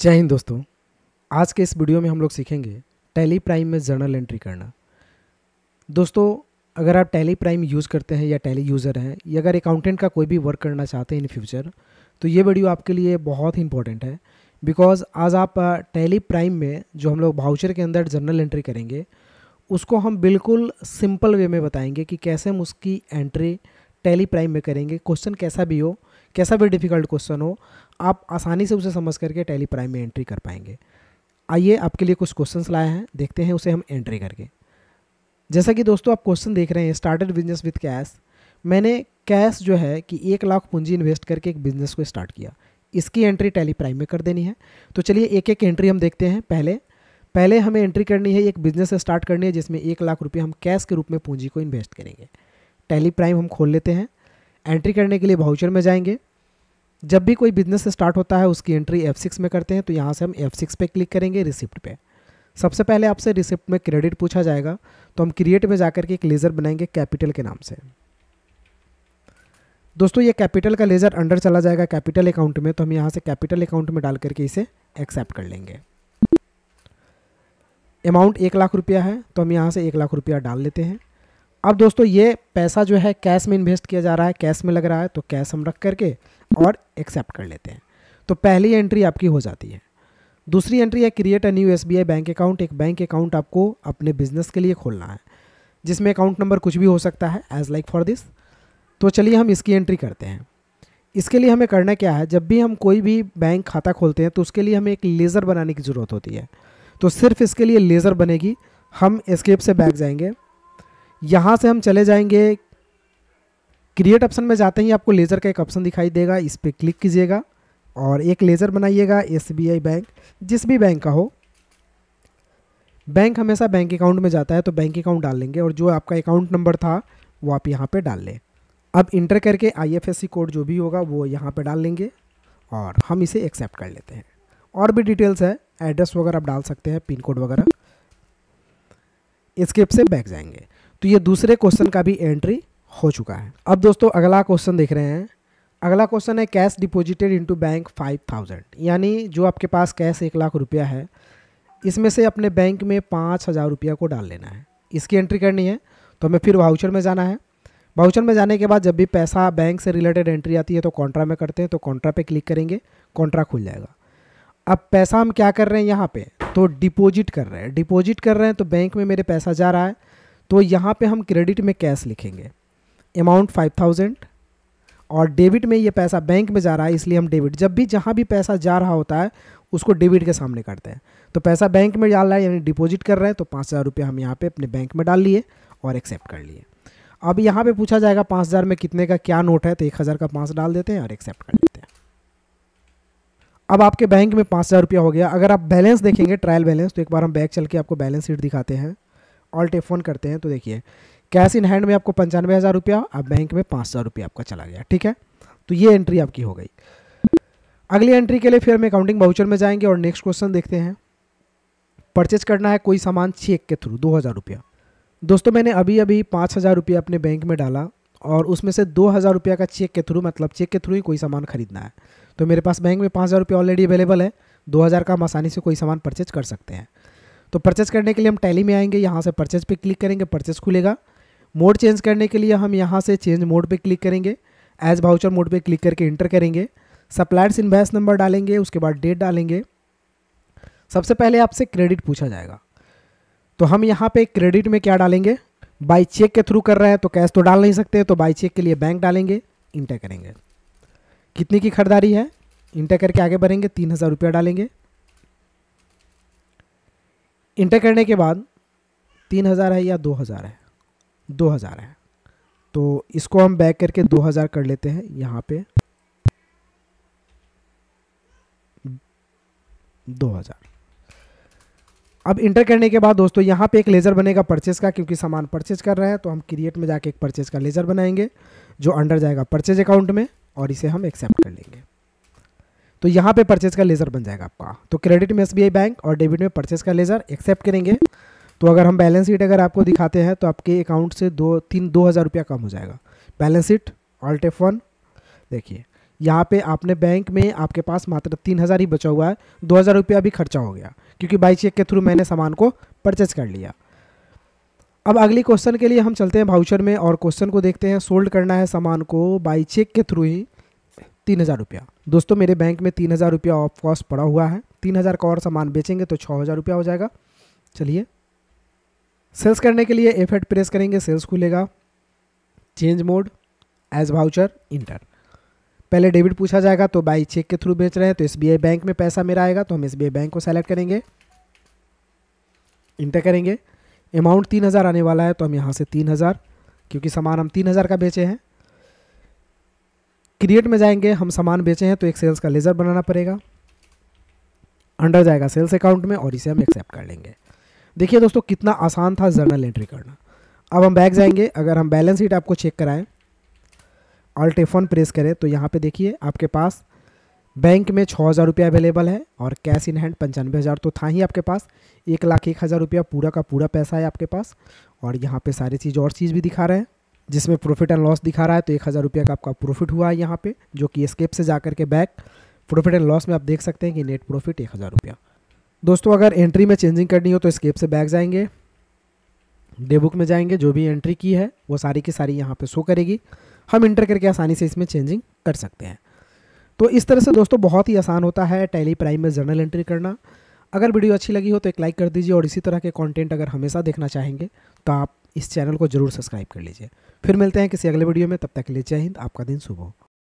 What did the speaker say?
जय हिंद दोस्तों आज के इस वीडियो में हम लोग सीखेंगे टैली प्राइम में जर्नल एंट्री करना दोस्तों अगर आप टैली प्राइम यूज़ करते हैं या टैली यूज़र हैं या अगर अकाउंटेंट का कोई भी वर्क करना चाहते हैं इन फ्यूचर तो ये वीडियो आपके लिए बहुत ही इंपॉर्टेंट है बिकॉज आज आप टैली प्राइम में जो हम लोग भाउचर के अंदर जर्नल एंट्री करेंगे उसको हम बिल्कुल सिंपल वे में बताएंगे कि कैसे हम उसकी एंट्री टैली प्राइम में करेंगे क्वेश्चन कैसा भी हो कैसा भी डिफ़िकल्ट क्वेश्चन हो आप आसानी से उसे समझ करके टैली प्राइम में एंट्री कर पाएंगे आइए आपके लिए कुछ क्वेश्चंस लाए हैं देखते हैं उसे हम एंट्री करके जैसा कि दोस्तों आप क्वेश्चन देख रहे हैं स्टार्टेड बिजनेस विथ कैश मैंने कैश जो है कि एक लाख पूंजी इन्वेस्ट करके एक बिजनेस को स्टार्ट किया इसकी एंट्री टैली प्राइम में कर देनी है तो चलिए एक एक एंट्री हम देखते हैं पहले पहले हमें एंट्री करनी है एक बिजनेस स्टार्ट करनी है जिसमें एक लाख रुपये हम कैश के रूप में पूंजी को इन्वेस्ट करेंगे टैली प्राइम हम खोल लेते हैं एंट्री करने के लिए भाउचर में जाएंगे जब भी कोई बिजनेस स्टार्ट होता है उसकी एंट्री एफ में करते हैं तो यहाँ से हम एफ पे क्लिक करेंगे रिसिप्ट पे सबसे पहले आपसे रिसिप्ट में क्रेडिट पूछा जाएगा तो हम क्रिएट में जाकर के एक लेज़र बनाएंगे कैपिटल के नाम से दोस्तों ये कैपिटल का लेज़र अंडर चला जाएगा कैपिटल अकाउंट में तो हम यहाँ से कैपिटल अकाउंट में डाल करके इसे एक्सेप्ट कर लेंगे अमाउंट एक लाख रुपया है तो हम यहाँ से एक लाख रुपया डाल लेते हैं अब दोस्तों ये पैसा जो है कैश में इन्वेस्ट किया जा रहा है कैश में लग रहा है तो कैश हम रख करके और एक्सेप्ट कर लेते हैं तो पहली एंट्री आपकी हो जाती है दूसरी एंट्री है create a new Yes Bank account एक बैंक अकाउंट आपको अपने बिजनेस के लिए खोलना है जिसमें अकाउंट नंबर कुछ भी हो सकता है एज लाइक फॉर दिस तो चलिए हम इसकी एंट्री करते हैं इसके लिए हमें करना क्या है जब भी हम कोई भी बैंक खाता खोलते हैं तो उसके लिए हमें एक लेज़र बनाने की ज़रूरत होती है तो सिर्फ इसके लिए लेज़र बनेगी हम एस्केप से बैग जाएंगे यहाँ से हम चले जाएंगे क्रिएट ऑप्शन में जाते ही आपको लेज़र का एक ऑप्शन दिखाई देगा इस पर क्लिक कीजिएगा और एक लेज़र बनाइएगा एसबीआई बैंक जिस भी बैंक का हो बैंक हमेशा बैंक अकाउंट में जाता है तो बैंक अकाउंट डाल लेंगे और जो आपका अकाउंट नंबर था वो आप यहाँ पे डाल लें अब इंटर करके आईएफएससी कोड जो भी होगा वो यहाँ पे डाल लेंगे और हम इसे एक्सेप्ट कर लेते हैं और भी डिटेल्स है एड्रेस वगैरह आप डाल सकते हैं पिन कोड वगैरह इसके से बैक जाएंगे तो ये दूसरे क्वेश्चन का भी एंट्री हो चुका है अब दोस्तों अगला क्वेश्चन देख रहे हैं अगला क्वेश्चन है cash deposited into bank five thousand यानी जो आपके पास कैश एक लाख रुपया है इसमें से अपने बैंक में पाँच हज़ार रुपया को डाल लेना है इसकी एंट्री करनी है तो हमें फिर वाउचर में जाना है वाउचर में जाने के बाद जब भी पैसा बैंक से रिलेटेड एंट्री आती है तो कॉन्ट्रा में करते हैं तो कॉन्ट्रा पे क्लिक करेंगे कॉन्ट्रा खुल जाएगा अब पैसा हम क्या कर रहे हैं यहाँ पर तो डिपोजिट कर रहे हैं डिपॉजिट कर रहे हैं तो बैंक में मेरे पैसा जा रहा है तो यहाँ पे हम क्रेडिट में कैश लिखेंगे अमाउंट फाइव थाउजेंड और डेबिट में ये पैसा बैंक में जा रहा है इसलिए हम डेबिट जब भी जहाँ भी पैसा जा रहा होता है उसको डेबिट के सामने करते हैं तो पैसा बैंक में डाल रहा है यानी डिपॉजिट कर रहे हैं तो पाँच हज़ार रुपये हम यहाँ पे अपने बैंक में डाल लिए और एक्सेप्ट कर लिए अब यहाँ पे पूछा जाएगा पाँच हज़ार में कितने का क्या नोट है तो एक हज़ार का पाँच डाल देते हैं और एक्सेप्ट कर लेते हैं अब आपके बैंक में पाँच हज़ार रुपया हो गया अगर आप बैलेंस देखेंगे ट्रायल बैलेंस तो एक बार हम बैक चल के आपको बैलेंस शीट दिखाते हैं ऑल्ट एफ करते हैं तो देखिए कैश इन हैंड में आपको पंचानवे हज़ार रुपया और बैंक में पाँच हज़ार रुपया आपका चला गया ठीक है तो ये एंट्री आपकी हो गई अगली एंट्री के लिए फिर हम अकाउंटिंग बाउचर में जाएंगे और नेक्स्ट क्वेश्चन देखते हैं परचेज करना है कोई सामान चेक के थ्रू दो हज़ार रुपया दोस्तों मैंने अभी अभी पाँच हज़ार रुपया अपने बैंक में डाला और उसमें से दो हज़ार रुपया का चेक के थ्रू मतलब चेक के थ्रू ही कोई सामान खरीदना है तो मेरे पास बैंक में पाँच हज़ार रुपया ऑलरेडी अवेलेबल है दो हज़ार का हम आसानी से कोई सामान परचेज कर सकते हैं तो परचेस करने के लिए हम टैली में आएंगे यहाँ से परचेस पे क्लिक करेंगे परचेस खुलेगा मोड चेंज करने के लिए हम यहाँ से चेंज मोड पे क्लिक करेंगे एज भाउचर मोड पे क्लिक करके इंटर करेंगे सप्लायर्स इन्वेस्ट नंबर डालेंगे उसके बाद डेट डालेंगे सबसे पहले आपसे क्रेडिट पूछा जाएगा तो हम यहाँ पर क्रेडिट में क्या डालेंगे बाई चेक के थ्रू कर रहे हैं तो कैश तो डाल नहीं सकते तो बाई चेक के लिए बैंक डालेंगे इंटर करेंगे कितने की खरीदारी है इंटर करके आगे बढ़ेंगे तीन हज़ार रुपया डालेंगे इंटर करने के बाद तीन हज़ार है या दो हज़ार है दो हज़ार है तो इसको हम बैक करके दो हज़ार कर लेते हैं यहाँ पे दो हज़ार अब इंटर करने के बाद दोस्तों यहाँ पे एक लेज़र बनेगा परचेज़ का क्योंकि सामान परचेज़ कर रहे हैं तो हम क्रिएट में जाके एक परचेज़ का लेज़र बनाएंगे जो अंडर जाएगा परचेज अकाउंट में और इसे हम एक्सेप्ट कर लेंगे तो यहाँ पे परचेज का लेज़र बन जाएगा आपका तो क्रेडिट में एस बैंक और डेबिट में परचेज का लेज़र एक्सेप्ट करेंगे तो अगर हम बैलेंस शीट अगर आपको दिखाते हैं तो आपके अकाउंट से दो तीन दो हज़ार रुपया कम हो जाएगा balance sheet Alt F one देखिए यहाँ पे आपने बैंक में आपके पास मात्र तीन हज़ार ही बचा हुआ है दो हज़ार रुपया भी खर्चा हो गया क्योंकि बाई चेक के थ्रू मैंने सामान को परचेज कर लिया अब अगली क्वेश्चन के लिए हम चलते हैं भाउचर में और क्वेश्चन को देखते हैं सोल्ड करना है सामान को बाई चेक के थ्रू ही तीन हज़ार रुपया दोस्तों मेरे बैंक में तीन हज़ार रुपया ऑफ कॉस्ट पड़ा हुआ है तीन हज़ार का और सामान बेचेंगे तो छः हज़ार रुपया हो जाएगा चलिए सेल्स करने के लिए एफ एड प्रेस करेंगे सेल्स खुलेगा change mode as voucher enter पहले डेबिट पूछा जाएगा तो बाई चेक के थ्रू बेच रहे हैं तो एस बैंक में पैसा मेरा आएगा तो हम एस बैंक को सेलेक्ट करेंगे इंटर करेंगे अमाउंट तीन हज़ार आने वाला है तो हम यहाँ से तीन हज़ार क्योंकि सामान हम तीन हज़ार का बेचे हैं क्रिएट में जाएंगे हम सामान बेचे हैं तो एक सेल्स का लेजर बनाना पड़ेगा अंडर जाएगा सेल्स अकाउंट में और इसे हम एक्सेप्ट कर लेंगे देखिए दोस्तों कितना आसान था जर्नल एंट्री करना अब हम बैग जाएंगे अगर हम बैलेंस शीट आपको चेक कराएं अल्टेफोन प्रेस करें तो यहाँ पे देखिए आपके पास बैंक में छः हज़ार रुपया अवेलेबल है और कैश इन हैंड पंचानवे हज़ार तो था ही आपके पास एक लाख एक हज़ार रुपया पूरा का पूरा पैसा है आपके पास और यहाँ पे सारी चीज़ और चीज़ भी दिखा रहे हैं जिसमें प्रॉफिट एंड लॉस दिखा रहा है तो एक हज़ार रुपये का आपका प्रॉफिट हुआ है यहाँ पे जो कि स्केप से जा करके के बैक प्रॉफिट एंड लॉस में आप देख सकते हैं कि नेट प्रॉफिट एक हज़ार रुपया दोस्तों अगर एंट्री में चेंजिंग करनी हो तो स्केप से बैक जाएंगे डे बुक में जाएंगे जो भी एंट्री की है वो सारी की सारी यहाँ पर शो करेगी हम इंटर करके आसानी से इसमें चेंजिंग कर सकते हैं तो इस तरह से दोस्तों बहुत ही आसान होता है टैली प्राइम में जर्नल एंट्री करना अगर वीडियो अच्छी लगी हो तो एक लाइक कर दीजिए और इसी तरह के कंटेंट अगर हमेशा देखना चाहेंगे तो आप इस चैनल को जरूर सब्सक्राइब कर लीजिए फिर मिलते हैं किसी अगले वीडियो में तब तक के लिए जय हिंद आपका दिन शुभ हो